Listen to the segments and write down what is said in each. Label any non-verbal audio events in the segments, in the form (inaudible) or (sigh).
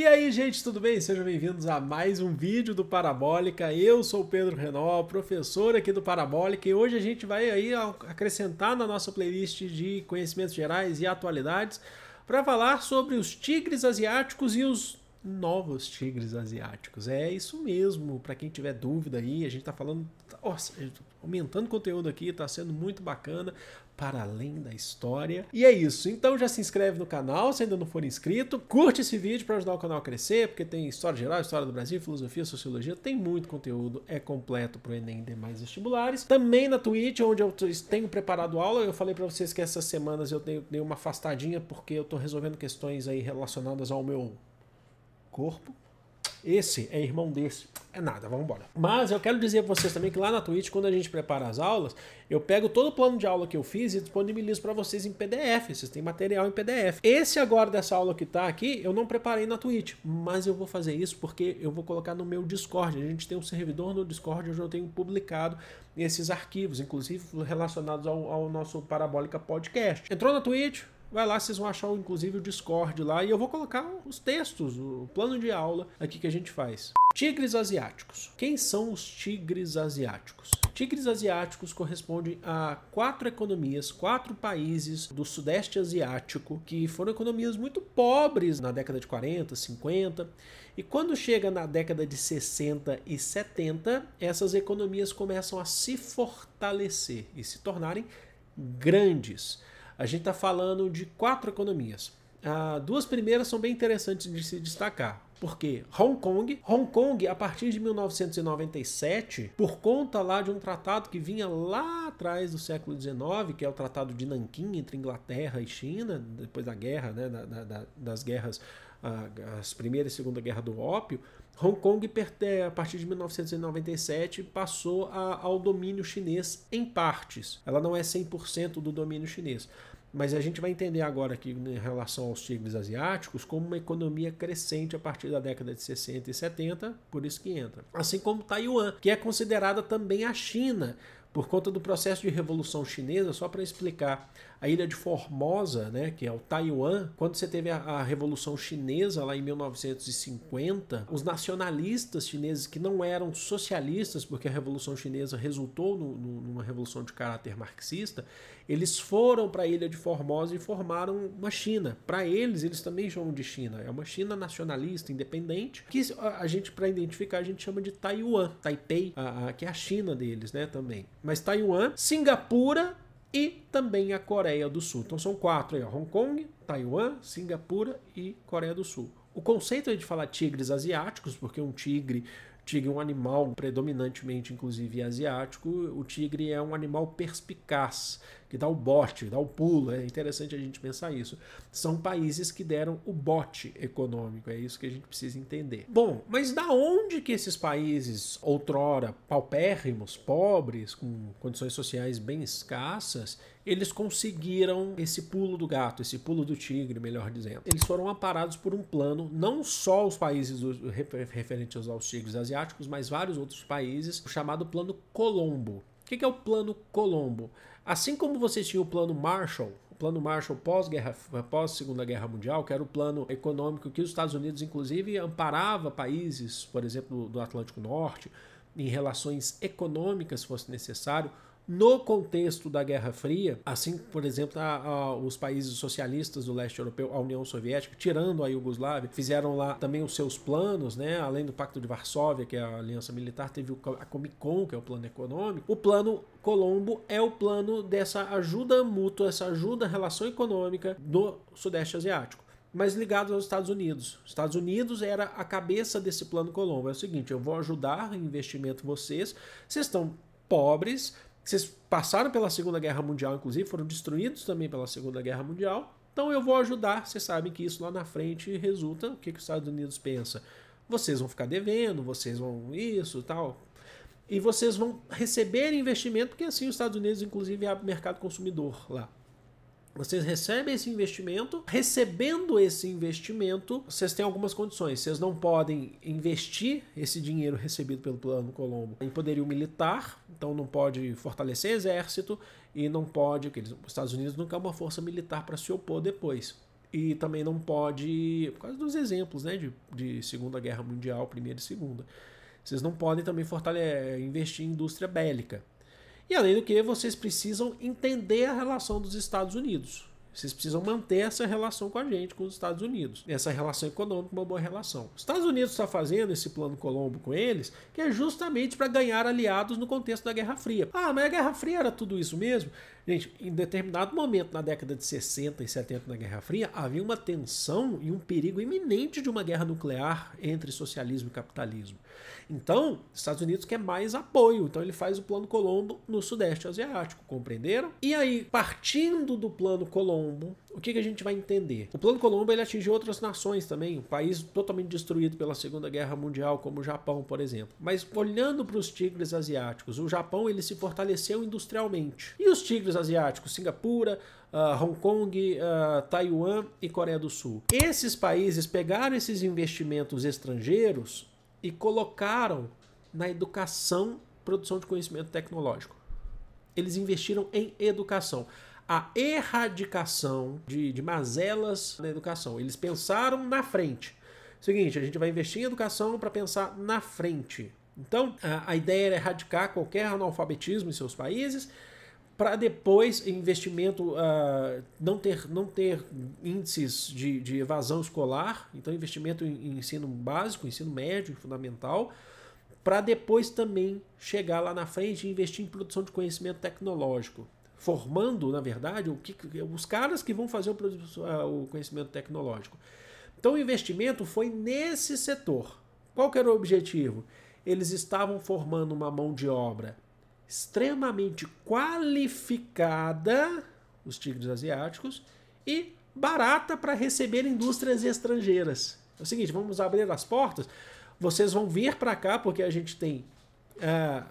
E aí, gente, tudo bem? Sejam bem-vindos a mais um vídeo do Parabólica. Eu sou o Pedro Renó, professor aqui do Parabólica, e hoje a gente vai aí acrescentar na nossa playlist de conhecimentos gerais e atualidades para falar sobre os tigres asiáticos e os novos tigres asiáticos. É isso mesmo, para quem tiver dúvida aí, a gente está falando, nossa, aumentando conteúdo aqui, está sendo muito bacana para além da história. E é isso. Então já se inscreve no canal se ainda não for inscrito. Curte esse vídeo para ajudar o canal a crescer, porque tem história geral, história do Brasil, filosofia, sociologia, tem muito conteúdo, é completo para o Enem e demais vestibulares. Também na Twitch, onde eu tenho preparado aula, eu falei para vocês que essas semanas eu dei uma afastadinha porque eu estou resolvendo questões aí relacionadas ao meu corpo. Esse é irmão desse. É nada, vamos embora. Mas eu quero dizer para vocês também que lá na Twitch, quando a gente prepara as aulas, eu pego todo o plano de aula que eu fiz e disponibilizo para vocês em PDF. Vocês têm material em PDF. Esse agora dessa aula que tá aqui, eu não preparei na Twitch, mas eu vou fazer isso porque eu vou colocar no meu Discord. A gente tem um servidor no Discord onde eu tenho publicado esses arquivos, inclusive relacionados ao, ao nosso Parabólica Podcast. Entrou na Twitch? Vai lá, vocês vão achar inclusive o Discord lá e eu vou colocar os textos, o plano de aula aqui que a gente faz. Tigres asiáticos. Quem são os tigres asiáticos? Tigres asiáticos correspondem a quatro economias, quatro países do Sudeste Asiático, que foram economias muito pobres na década de 40, 50, e quando chega na década de 60 e 70, essas economias começam a se fortalecer e se tornarem grandes. A gente está falando de quatro economias. Ah, duas primeiras são bem interessantes de se destacar. Porque Hong Kong, Hong Kong, a partir de 1997, por conta lá de um tratado que vinha lá atrás do século XIX, que é o Tratado de Nanquim entre Inglaterra e China, depois da guerra, né, da, da, das guerras, ah, as Primeira e Segunda Guerra do Ópio, Hong Kong, é, a partir de 1997, passou a, ao domínio chinês em partes. Ela não é 100% do domínio chinês. Mas a gente vai entender agora aqui né, em relação aos tigres asiáticos como uma economia crescente a partir da década de 60 e 70, por isso que entra. Assim como Taiwan, que é considerada também a China, por conta do processo de revolução chinesa, só para explicar a ilha de Formosa, né, que é o Taiwan, quando você teve a, a Revolução Chinesa lá em 1950, os nacionalistas chineses que não eram socialistas, porque a Revolução Chinesa resultou no, no, numa revolução de caráter marxista, eles foram para a ilha de Formosa e formaram uma China. Para eles, eles também chamam de China. É uma China nacionalista, independente, que a gente, para identificar, a gente chama de Taiwan, Taipei, a, a, que é a China deles, né, também. Mas Taiwan, Singapura e também a Coreia do Sul. Então são quatro aí, ó, Hong Kong, Taiwan, Singapura e Coreia do Sul. O conceito é de falar tigres asiáticos, porque um tigre, tigre é um animal predominantemente, inclusive, asiático, o tigre é um animal perspicaz, que dá o bote, dá o pulo. É interessante a gente pensar isso. São países que deram o bote econômico, é isso que a gente precisa entender. Bom, mas da onde que esses países, outrora paupérrimos, pobres, com condições sociais bem escassas, eles conseguiram esse pulo do gato, esse pulo do tigre, melhor dizendo. Eles foram amparados por um plano, não só os países referentes aos tigres asiáticos, mas vários outros países, o chamado Plano Colombo. O que é o Plano Colombo? Assim como vocês tinham o plano Marshall, o plano Marshall pós-guerra, pós-segunda guerra mundial, que era o plano econômico que os Estados Unidos, inclusive, amparava países, por exemplo, do Atlântico Norte, em relações econômicas, se fosse necessário, no contexto da Guerra Fria, assim, por exemplo, a, a, os países socialistas do leste europeu, a União Soviética, tirando a Iugoslávia, fizeram lá também os seus planos, né? Além do Pacto de Varsóvia, que é a aliança militar, teve a Comic Con, que é o plano econômico. O plano Colombo é o plano dessa ajuda mútua, essa ajuda à relação econômica do Sudeste Asiático mas ligado aos Estados Unidos. Os Estados Unidos era a cabeça desse plano Colombo. É o seguinte: eu vou ajudar em investimento vocês, vocês estão pobres, vocês passaram pela Segunda Guerra Mundial, inclusive, foram destruídos também pela Segunda Guerra Mundial. Então eu vou ajudar. Vocês sabem que isso lá na frente resulta. O que, que os Estados Unidos pensa? Vocês vão ficar devendo, vocês vão isso tal. E vocês vão receber investimento, porque assim os Estados Unidos, inclusive, abre mercado consumidor lá. Vocês recebem esse investimento. Recebendo esse investimento, vocês têm algumas condições. Vocês não podem investir esse dinheiro recebido pelo Plano Colombo em poderio militar, então não pode fortalecer exército e não pode, porque os Estados Unidos nunca é uma força militar para se opor depois. E também não pode, por causa dos exemplos né, de, de Segunda Guerra Mundial, Primeira e Segunda, vocês não podem também fortalecer, investir em indústria bélica. E além do que, vocês precisam entender a relação dos Estados Unidos. Vocês precisam manter essa relação com a gente, com os Estados Unidos. Essa relação econômica, é uma boa relação. Os Estados Unidos está fazendo esse plano Colombo com eles, que é justamente para ganhar aliados no contexto da Guerra Fria. Ah, mas a Guerra Fria era tudo isso mesmo? Gente, em determinado momento na década de 60 e 70 na Guerra Fria, havia uma tensão e um perigo iminente de uma guerra nuclear entre socialismo e capitalismo. Então, Estados Unidos quer mais apoio, então ele faz o Plano Colombo no Sudeste Asiático, compreenderam? E aí, partindo do Plano Colombo, o que, que a gente vai entender? O Plano Colombo ele atingiu outras nações também, um país totalmente destruído pela Segunda Guerra Mundial, como o Japão, por exemplo. Mas olhando para os tigres asiáticos, o Japão ele se fortaleceu industrialmente. E os tigres asiáticos? Singapura, Uh, Hong Kong, uh, Taiwan e Coreia do Sul. Esses países pegaram esses investimentos estrangeiros e colocaram na educação produção de conhecimento tecnológico. Eles investiram em educação a erradicação de, de mazelas na educação. Eles pensaram na frente. Seguinte, a gente vai investir em educação para pensar na frente. Então, a, a ideia era erradicar qualquer analfabetismo em seus países para depois investimento uh, não, ter, não ter índices de, de evasão escolar, então investimento em, em ensino básico, ensino médio, fundamental, para depois também chegar lá na frente e investir em produção de conhecimento tecnológico formando, na verdade, que, os caras que vão fazer o, o conhecimento tecnológico. Então o investimento foi nesse setor. Qual era o objetivo? Eles estavam formando uma mão de obra extremamente qualificada, os tigres asiáticos, e barata para receber indústrias estrangeiras. É o seguinte, vamos abrir as portas, vocês vão vir para cá porque a gente tem uh,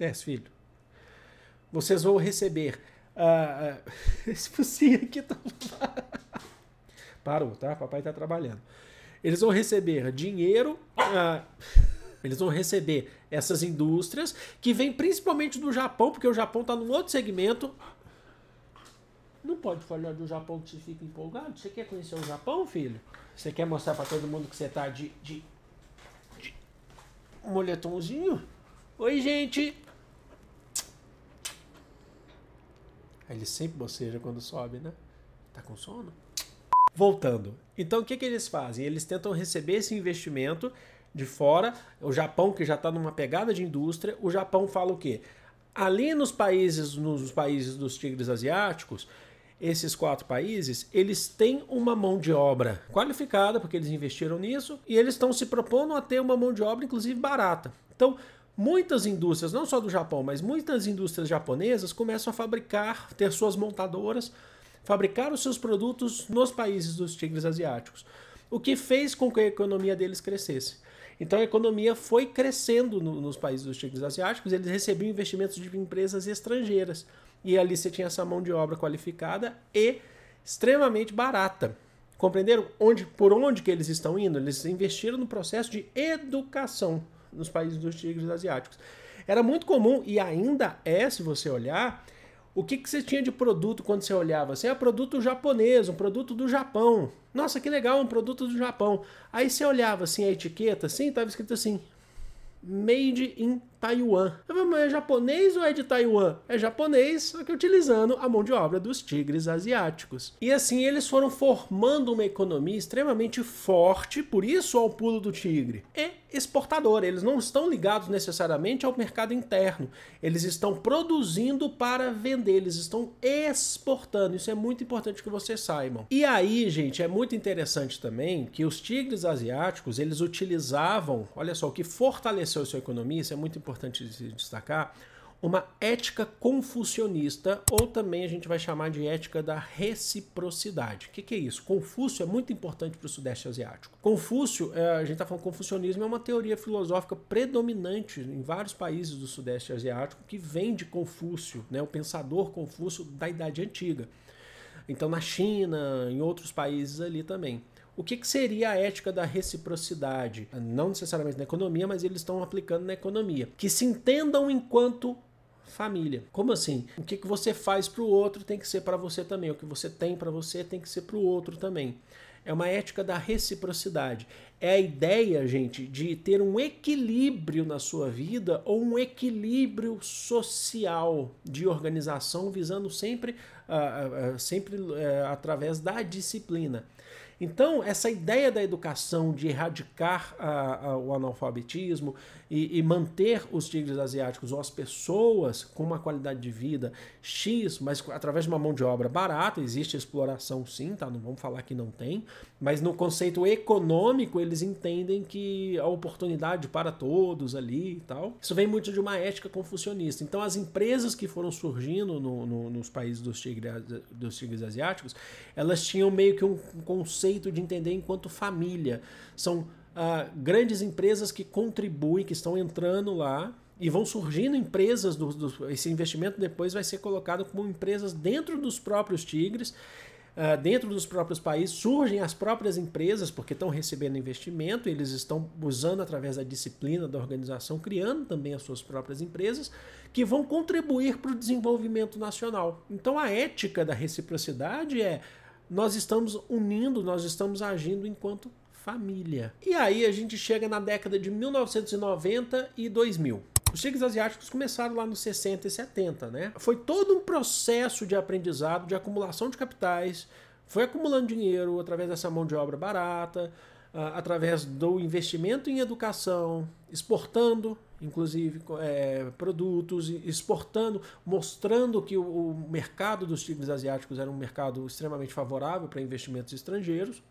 Dez filho. Vocês vão receber. Uh, (laughs) esse focinho aqui tá. (laughs) Parou, tá? Papai tá trabalhando. Eles vão receber dinheiro. Uh, (laughs) eles vão receber essas indústrias que vêm principalmente do Japão, porque o Japão está num outro segmento. Não pode falar do Japão que você fica empolgado. Você quer conhecer o Japão, filho? Você quer mostrar para todo mundo que você tá de, de, de moletomzinho? Oi, gente! Ele sempre boceja quando sobe, né? Tá com sono? Voltando. Então o que, que eles fazem? Eles tentam receber esse investimento de fora. O Japão, que já está numa pegada de indústria, o Japão fala o quê? Ali nos países, nos países dos tigres asiáticos, esses quatro países, eles têm uma mão de obra qualificada, porque eles investiram nisso, e eles estão se propondo a ter uma mão de obra, inclusive barata. Então, muitas indústrias, não só do Japão, mas muitas indústrias japonesas começam a fabricar, ter suas montadoras, fabricar os seus produtos nos países dos tigres asiáticos, o que fez com que a economia deles crescesse. Então a economia foi crescendo no, nos países dos tigres asiáticos, eles recebiam investimentos de empresas estrangeiras, e ali você tinha essa mão de obra qualificada e extremamente barata. Compreenderam onde, por onde que eles estão indo? Eles investiram no processo de educação nos países dos tigres asiáticos. Era muito comum, e ainda é, se você olhar, o que, que você tinha de produto quando você olhava? Assim, é produto japonês, um produto do Japão. Nossa, que legal, um produto do Japão. Aí você olhava assim a etiqueta, assim, estava escrito assim: Made in Taiwan. Mas é japonês ou é de Taiwan? É japonês, só que utilizando a mão de obra dos tigres asiáticos. E assim eles foram formando uma economia extremamente forte, por isso ao pulo do tigre. E exportador, eles não estão ligados necessariamente ao mercado interno. Eles estão produzindo para vender, eles estão exportando. Isso é muito importante que vocês saibam. E aí, gente, é muito interessante também que os tigres asiáticos, eles utilizavam, olha só, o que fortaleceu sua economia, isso é muito importante importante de destacar, uma ética confucionista, ou também a gente vai chamar de ética da reciprocidade. O que, que, é isso? Confúcio é muito importante para o Sudeste Asiático. Confúcio, é, a gente está falando confucionismo, é uma teoria filosófica predominante em vários países do Sudeste Asiático que vem de Confúcio, né, o pensador Confúcio da Idade Antiga. Então, na China, em outros países ali também o que, que seria a ética da reciprocidade? Não necessariamente na economia, mas eles estão aplicando na economia. Que se entendam enquanto família. Como assim? O que, que você faz para o outro tem que ser para você também. O que você tem para você tem que ser para o outro também. É uma ética da reciprocidade. É a ideia, gente, de ter um equilíbrio na sua vida ou um equilíbrio social de organização, visando sempre, uh, uh, sempre uh, através da disciplina. Então, essa ideia da educação de erradicar a, a, o analfabetismo, e, e manter os tigres asiáticos ou as pessoas com uma qualidade de vida X, mas através de uma mão de obra barata, existe exploração sim, tá? Não vamos falar que não tem, mas no conceito econômico eles entendem que a oportunidade para todos ali e tal. Isso vem muito de uma ética confucionista. Então as empresas que foram surgindo no, no, nos países dos tigres, dos tigres asiáticos, elas tinham meio que um conceito de entender enquanto família. São uh, grandes empresas que contribuem, que estão entrando lá e vão surgindo empresas, do, do, esse investimento depois vai ser colocado como empresas dentro dos próprios Tigres, uh, dentro dos próprios países, surgem as próprias empresas, porque estão recebendo investimento, eles estão usando através da disciplina da organização, criando também as suas próprias empresas, que vão contribuir para o desenvolvimento nacional. Então a ética da reciprocidade é nós estamos unindo, nós estamos agindo enquanto família. E aí a gente chega na década de 1990 e 2000. Os tigres asiáticos começaram lá nos 60 e 70, né? Foi todo um processo de aprendizado, de acumulação de capitais, foi acumulando dinheiro através dessa mão de obra barata, ah, através do investimento em educação, exportando, inclusive, é, produtos, exportando, mostrando que o, o mercado dos tigres asiáticos era um mercado extremamente favorável para investimentos estrangeiros.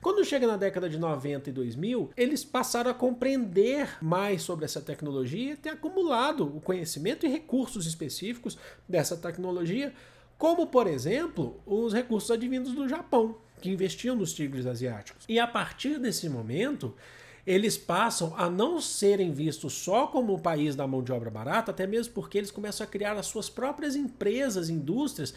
Quando chega na década de 90 e 2000, eles passaram a compreender mais sobre essa tecnologia e ter acumulado o conhecimento e recursos específicos dessa tecnologia, como, por exemplo, os recursos advindos do Japão, que investiam nos tigres asiáticos. E a partir desse momento, eles passam a não serem vistos só como o país da mão de obra barata, até mesmo porque eles começam a criar as suas próprias empresas, indústrias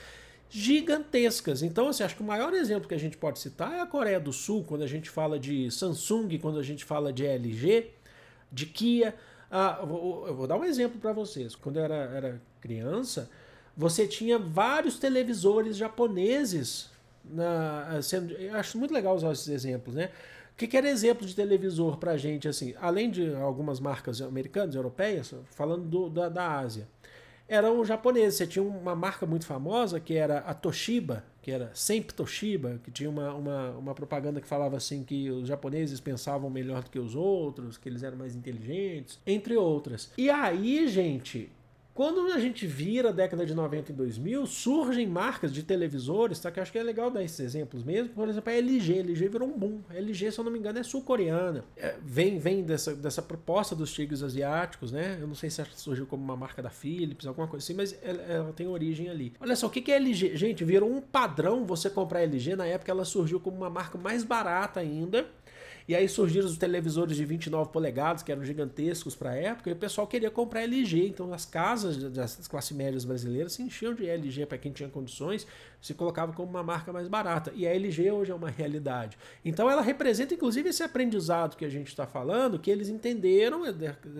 gigantescas. Então, assim, acho que o maior exemplo que a gente pode citar é a Coreia do Sul, quando a gente fala de Samsung, quando a gente fala de LG, de Kia. Ah, eu vou dar um exemplo para vocês. Quando eu era, era, criança, você tinha vários televisores japoneses. Na, eh, sendo, eu acho muito legal usar esses exemplos, né? O que, que era exemplo de televisor para gente, assim, além de algumas marcas americanas, europeias, falando do, da, da Ásia eram japoneses. Você tinha uma marca muito famosa que era a Toshiba, que era sempre Toshiba, que tinha uma, uma, uma propaganda que falava assim que os japoneses pensavam melhor do que os outros, que eles eram mais inteligentes, entre outras. E aí, gente, quando a gente vira a década de 90 e 2000, surgem marcas de televisores, tá? que eu acho que é legal dar esses exemplos mesmo. Por exemplo, a LG. A LG virou um boom. A LG, se eu não me engano, é sul-coreana. É, vem vem dessa, dessa proposta dos tigres asiáticos, né? Eu não sei se ela surgiu como uma marca da Philips, alguma coisa assim, mas ela, ela tem origem ali. Olha só, o que, que é LG? Gente, virou um padrão você comprar LG. Na época, ela surgiu como uma marca mais barata ainda e aí surgiram os televisores de 29 polegadas, que eram gigantescos para a época, e o pessoal queria comprar LG. Então as casas das classes médias brasileiras se enchiam de LG para quem tinha condições, se colocava como uma marca mais barata. E a LG hoje é uma realidade. Então ela representa, inclusive, esse aprendizado que a gente está falando, que eles entenderam é,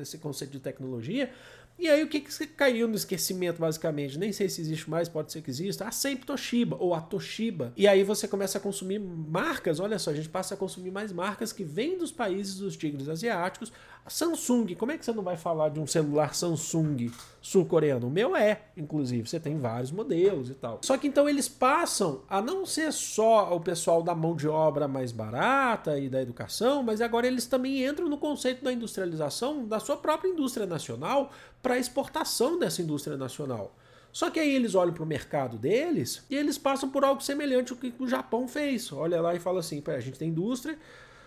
esse conceito de tecnologia, e aí o que, que caiu no esquecimento, basicamente? Nem sei se existe mais, pode ser que exista. A ah, Sempre Toshiba ou a Toshiba. E aí você começa a consumir marcas, olha só, a gente passa a consumir mais marcas que vêm dos países dos tigres asiáticos. A Samsung, como é que você não vai falar de um celular Samsung sul-coreano? O meu é, inclusive, você tem vários modelos e tal. Só que então eles passam a não ser só o pessoal da mão de obra mais barata e da educação, mas agora eles também entram no conceito da industrialização da sua própria indústria nacional para exportação dessa indústria nacional. Só que aí eles olham para o mercado deles e eles passam por algo semelhante ao que o Japão fez. Olha lá e fala assim: a gente tem indústria,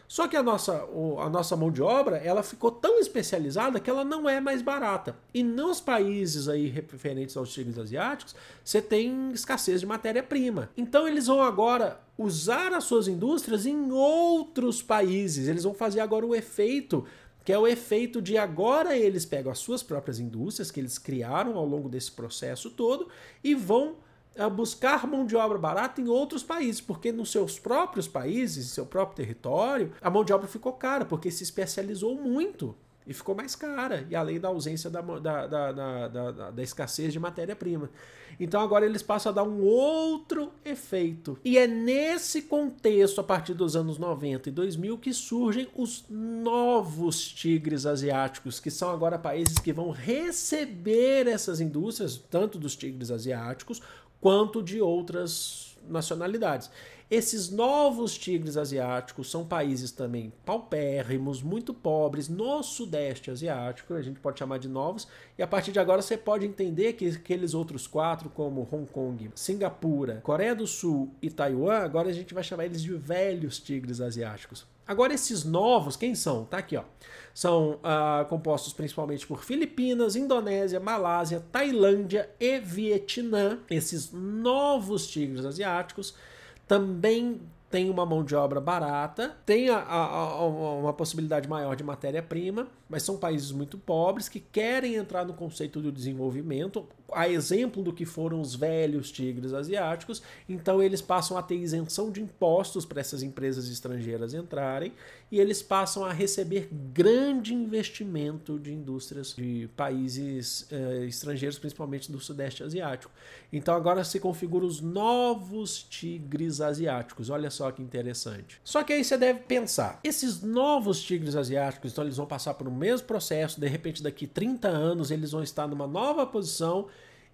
só que a nossa, a nossa mão de obra ela ficou tão especializada que ela não é mais barata. E nos países aí referentes aos tigres asiáticos, você tem escassez de matéria-prima. Então eles vão agora usar as suas indústrias em outros países. Eles vão fazer agora o efeito que é o efeito de agora eles pegam as suas próprias indústrias que eles criaram ao longo desse processo todo e vão eh, buscar mão de obra barata em outros países, porque nos seus próprios países, seu próprio território, a mão de obra ficou cara, porque se especializou muito e ficou mais cara, e além da ausência da, da, da, da, da escassez de matéria-prima. Então agora eles passam a dar um outro efeito. E é nesse contexto, a partir dos anos 90 e 2000, que surgem os novos tigres asiáticos, que são agora países que vão receber essas indústrias, tanto dos tigres asiáticos quanto de outras nacionalidades. Esses novos tigres asiáticos são países também paupérrimos, muito pobres, no Sudeste Asiático, a gente pode chamar de novos, e a partir de agora você pode entender que aqueles outros quatro, como Hong Kong, Singapura, Coreia do Sul e Taiwan, agora a gente vai chamar eles de velhos tigres asiáticos. Agora, esses novos, quem são? Tá aqui, ó. São uh, compostos principalmente por Filipinas, Indonésia, Malásia, Tailândia e Vietnã. Esses novos tigres asiáticos também tem uma mão de obra barata, tem a, a, a, uma possibilidade maior de matéria-prima, mas são países muito pobres que querem entrar no conceito do desenvolvimento, a exemplo do que foram os velhos tigres asiáticos, então eles passam a ter isenção de impostos para essas empresas estrangeiras entrarem e eles passam a receber grande investimento de indústrias de países eh, estrangeiros, principalmente do Sudeste Asiático. Então agora se configuram os novos tigres asiáticos. Olha só que interessante. Só que aí você deve pensar: esses novos tigres asiáticos, então eles vão passar por um mesmo processo, de repente daqui 30 anos eles vão estar numa nova posição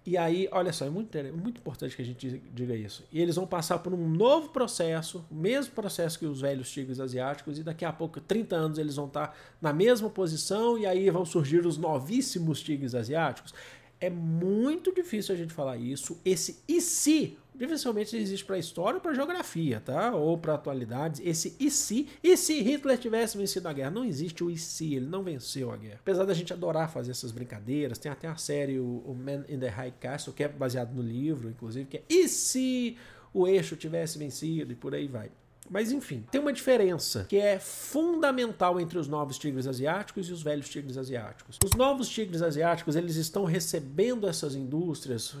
e aí, olha só, é muito, é muito importante que a gente diga isso. E eles vão passar por um novo processo, o mesmo processo que os velhos tigres asiáticos, e daqui a pouco, 30 anos, eles vão estar na mesma posição, e aí vão surgir os novíssimos tigres asiáticos. É muito difícil a gente falar isso. Esse e se dificilmente existe para história ou para geografia, tá? Ou para atualidades. Esse e se, e se Hitler tivesse vencido a guerra? Não existe o e se, ele não venceu a guerra. Apesar da gente adorar fazer essas brincadeiras, tem até a série o Man in the High Castle, que é baseado no livro, inclusive, que é e se o eixo tivesse vencido e por aí vai. Mas enfim, tem uma diferença que é fundamental entre os novos tigres asiáticos e os velhos tigres asiáticos. Os novos tigres asiáticos, eles estão recebendo essas indústrias,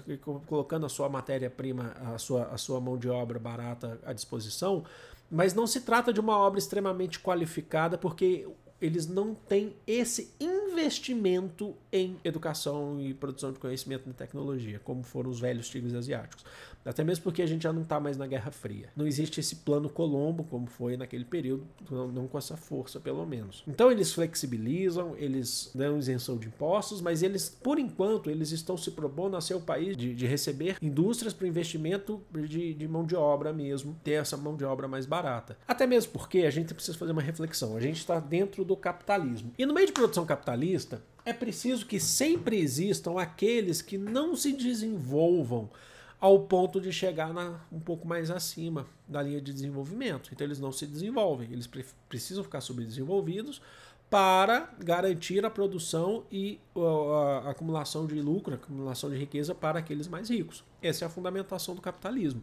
colocando a sua matéria-prima, a sua, a sua mão de obra barata à disposição, mas não se trata de uma obra extremamente qualificada, porque eles não têm esse investimento em educação e produção de conhecimento e tecnologia, como foram os velhos tigres asiáticos. Até mesmo porque a gente já não está mais na Guerra Fria. Não existe esse plano Colombo, como foi naquele período, não, não com essa força, pelo menos. Então eles flexibilizam, eles dão isenção de impostos, mas eles, por enquanto, eles estão se propondo a seu país de, de receber indústrias para investimento de, de mão de obra mesmo, ter essa mão de obra mais barata. Até mesmo porque a gente precisa fazer uma reflexão. A gente está dentro do capitalismo. E no meio de produção capitalista, é preciso que sempre existam aqueles que não se desenvolvam ao ponto de chegar na, um pouco mais acima da linha de desenvolvimento. Então eles não se desenvolvem, eles pre precisam ficar subdesenvolvidos para garantir a produção e a acumulação de lucro, a acumulação de riqueza para aqueles mais ricos. Essa é a fundamentação do capitalismo.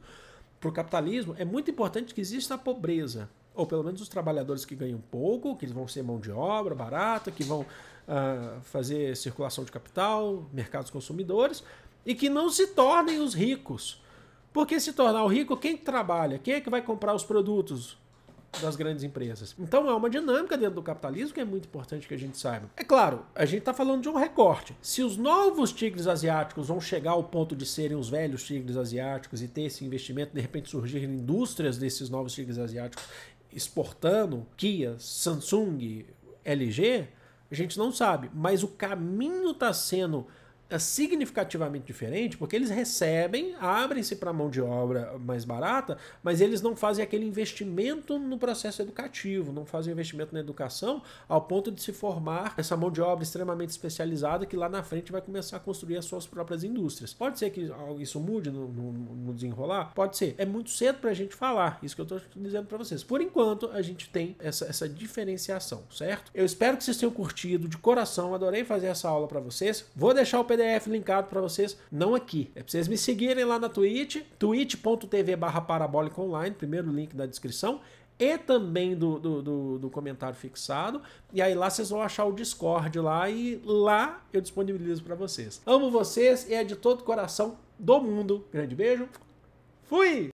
Para o capitalismo, é muito importante que exista a pobreza, ou pelo menos os trabalhadores que ganham pouco, que vão ser mão de obra barata, que vão uh, fazer circulação de capital, mercados consumidores, e que não se tornem os ricos. Porque se tornar o rico, quem trabalha? Quem é que vai comprar os produtos? das grandes empresas. Então é uma dinâmica dentro do capitalismo que é muito importante que a gente saiba. É claro, a gente está falando de um recorte. Se os novos tigres asiáticos vão chegar ao ponto de serem os velhos tigres asiáticos e ter esse investimento, de repente surgirem indústrias desses novos tigres asiáticos exportando Kia, Samsung, LG, a gente não sabe. Mas o caminho está sendo é significativamente diferente, porque eles recebem, abrem-se para mão de obra mais barata, mas eles não fazem aquele investimento no processo educativo, não fazem investimento na educação ao ponto de se formar essa mão de obra extremamente especializada que lá na frente vai começar a construir as suas próprias indústrias. Pode ser que isso mude no, no, no desenrolar? Pode ser. É muito cedo para a gente falar, isso que eu estou dizendo para vocês. Por enquanto, a gente tem essa, essa diferenciação, certo? Eu espero que vocês tenham curtido de coração, adorei fazer essa aula para vocês. Vou deixar o PDF linkado para vocês, não aqui. É para vocês me seguirem lá na Twitch, twitch.tv Parabólico online, primeiro link na descrição e também do, do, do, do, comentário fixado. E aí lá vocês vão achar o Discord lá e lá eu disponibilizo para vocês. Amo vocês e é de todo coração do mundo. Grande beijo. Fui!